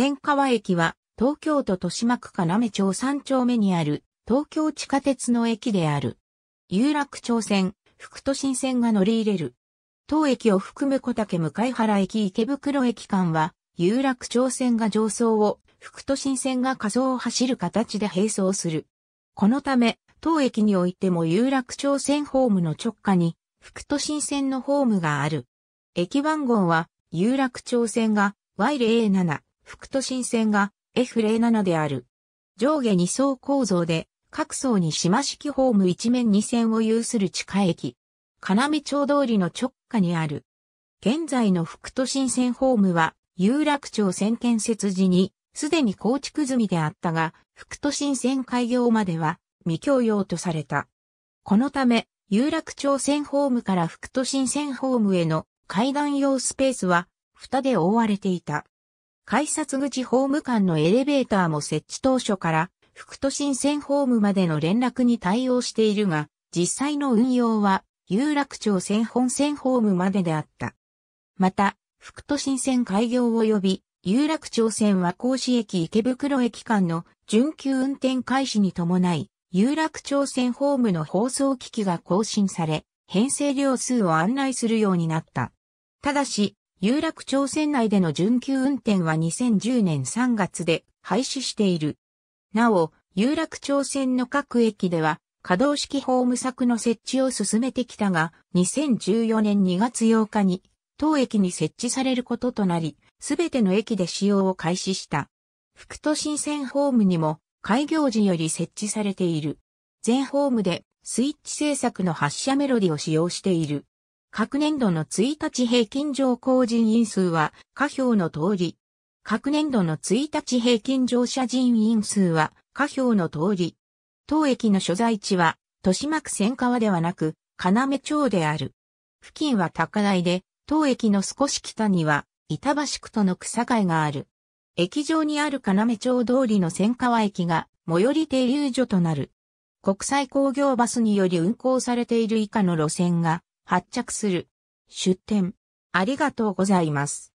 千川駅は、東京都豊島区金目町3丁目にある、東京地下鉄の駅である。有楽町線、福都新線が乗り入れる。当駅を含む小竹向原駅池袋駅間は、有楽町線が上層を、福都新線が仮想を走る形で並走する。このため、当駅においても有楽町線ホームの直下に、福都新線のホームがある。駅番号は、有楽町線が Y07、副都心線が F07 である。上下2層構造で、各層に島式ホーム一面2線を有する地下駅。金見町通りの直下にある。現在の副都心線ホームは、有楽町線建設時に、すでに構築済みであったが、副都心線開業までは未供用とされた。このため、有楽町線ホームから副都心線ホームへの階段用スペースは、蓋で覆われていた。改札口ホーム間のエレベーターも設置当初から副都心線ホームまでの連絡に対応しているが、実際の運用は有楽町線本線ホームまでであった。また、副都心線開業及び有楽町線和光市駅池袋駅間の準急運転開始に伴い、有楽町線ホームの放送機器が更新され、編成量数を案内するようになった。ただし、有楽町線内での準急運転は2010年3月で廃止している。なお、有楽町線の各駅では、可動式ホーム柵の設置を進めてきたが、2014年2月8日に、当駅に設置されることとなり、すべての駅で使用を開始した。副都心線ホームにも、開業時より設置されている。全ホームで、スイッチ製作の発車メロディを使用している。各年度の1日平均乗降人員数は、下表の通り。各年度の1日平均乗車人員数は、下表の通り。当駅の所在地は、豊島区千川ではなく、要町である。付近は高台で、当駅の少し北には、板橋区との草境がある。駅上にある要町通りの千川駅が、最寄り停留所となる。国際工業バスにより運行されている以下の路線が発着する。出店。ありがとうございます。